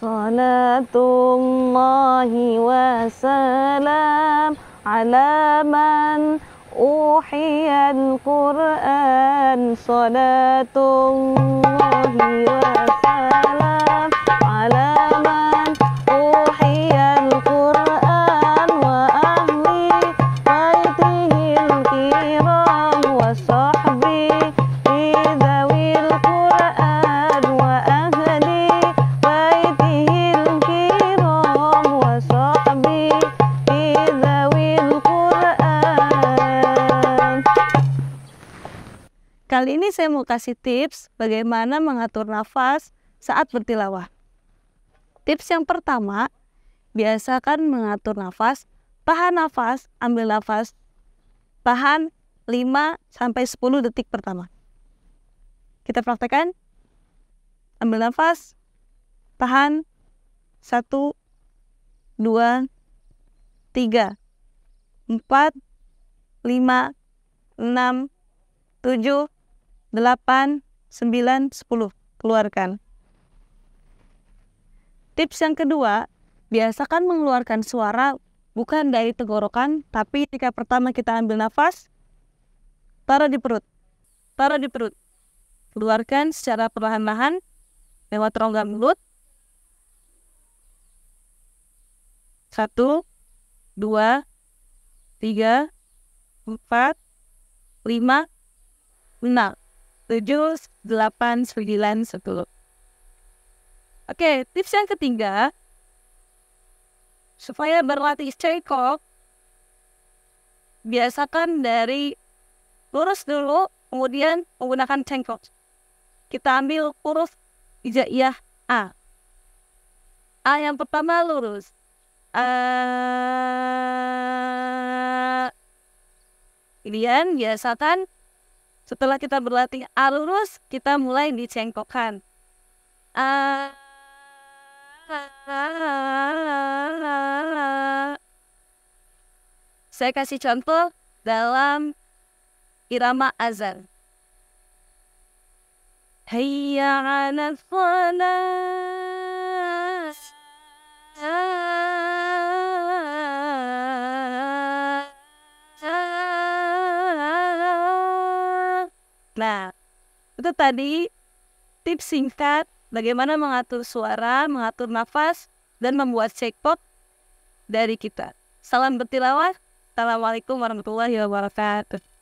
صلاة الله وسلام على من أوحي القرآن صلاة الله وسلام Kali ini saya mau kasih tips bagaimana mengatur nafas saat bertilawah. Tips yang pertama, biasakan mengatur nafas, tahan nafas, ambil nafas, tahan 5 sampai 10 detik pertama. Kita praktekkan. Ambil nafas, tahan, 1, 2, 3, 4, 5, 6, 7, 8, 9, 10. Keluarkan. Tips yang kedua, biasakan mengeluarkan suara bukan dari tenggorokan, tapi ketika pertama kita ambil nafas, taruh di perut. Taruh di perut. Keluarkan secara perlahan-lahan lewat rongga mulut. Satu, dua, tiga, empat, lima, enam. 7, 8, 9, 10. Oke, tips yang ketiga, supaya berlatih cekok, biasakan dari lurus dulu, kemudian menggunakan cengkok. Kita ambil huruf hijaiyah A. A yang pertama lurus. A. Eh, kemudian biasakan setelah kita berlatih arus, kita mulai dicengkokkan. Saya kasih contoh dalam irama azan. Hayya 'ala Nah, itu tadi tips singkat bagaimana mengatur suara, mengatur nafas, dan membuat jackpot dari kita. Salam bertilawah. Assalamualaikum warahmatullahi wabarakatuh.